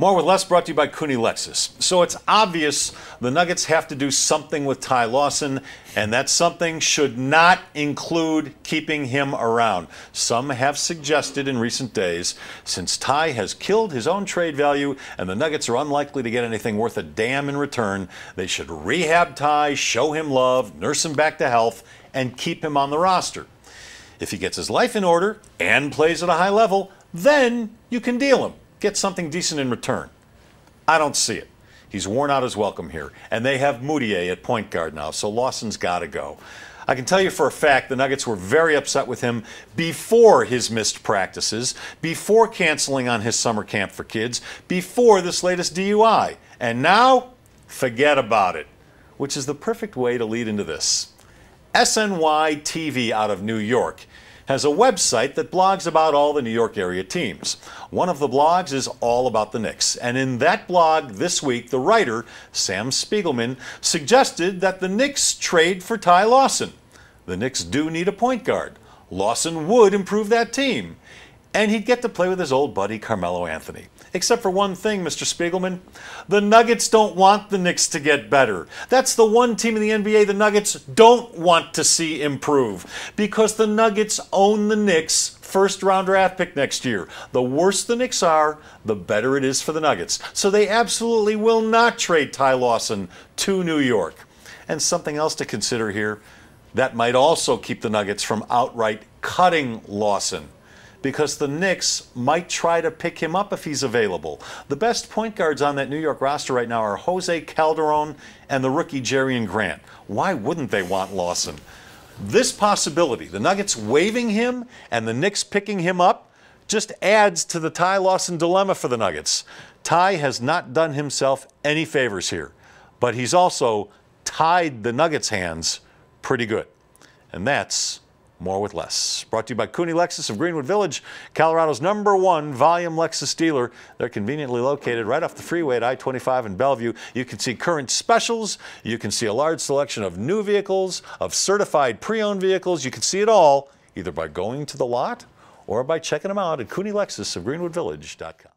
More with less brought to you by Cooney Lexus. So it's obvious the Nuggets have to do something with Ty Lawson, and that something should not include keeping him around. Some have suggested in recent days, since Ty has killed his own trade value and the Nuggets are unlikely to get anything worth a damn in return, they should rehab Ty, show him love, nurse him back to health, and keep him on the roster. If he gets his life in order and plays at a high level, then you can deal him get something decent in return. I don't see it. He's worn out his welcome here. And they have Moutier at point guard now, so Lawson's got to go. I can tell you for a fact the Nuggets were very upset with him before his missed practices, before canceling on his summer camp for kids, before this latest DUI. And now, forget about it, which is the perfect way to lead into this. SNY TV out of New York has a website that blogs about all the New York area teams. One of the blogs is all about the Knicks. And in that blog this week, the writer, Sam Spiegelman, suggested that the Knicks trade for Ty Lawson. The Knicks do need a point guard. Lawson would improve that team and he'd get to play with his old buddy Carmelo Anthony. Except for one thing, Mr. Spiegelman. The Nuggets don't want the Knicks to get better. That's the one team in the NBA the Nuggets don't want to see improve because the Nuggets own the Knicks first round draft pick next year. The worse the Knicks are, the better it is for the Nuggets. So they absolutely will not trade Ty Lawson to New York. And something else to consider here that might also keep the Nuggets from outright cutting Lawson because the Knicks might try to pick him up if he's available. The best point guards on that New York roster right now are Jose Calderon and the rookie Jerry and Grant. Why wouldn't they want Lawson? This possibility, the Nuggets waving him and the Knicks picking him up, just adds to the Ty Lawson dilemma for the Nuggets. Ty has not done himself any favors here, but he's also tied the Nuggets' hands pretty good. And that's more with less. Brought to you by Cooney Lexus of Greenwood Village, Colorado's number one volume Lexus dealer. They're conveniently located right off the freeway at I-25 in Bellevue. You can see current specials. You can see a large selection of new vehicles, of certified pre-owned vehicles. You can see it all either by going to the lot or by checking them out at Lexus of Village.com.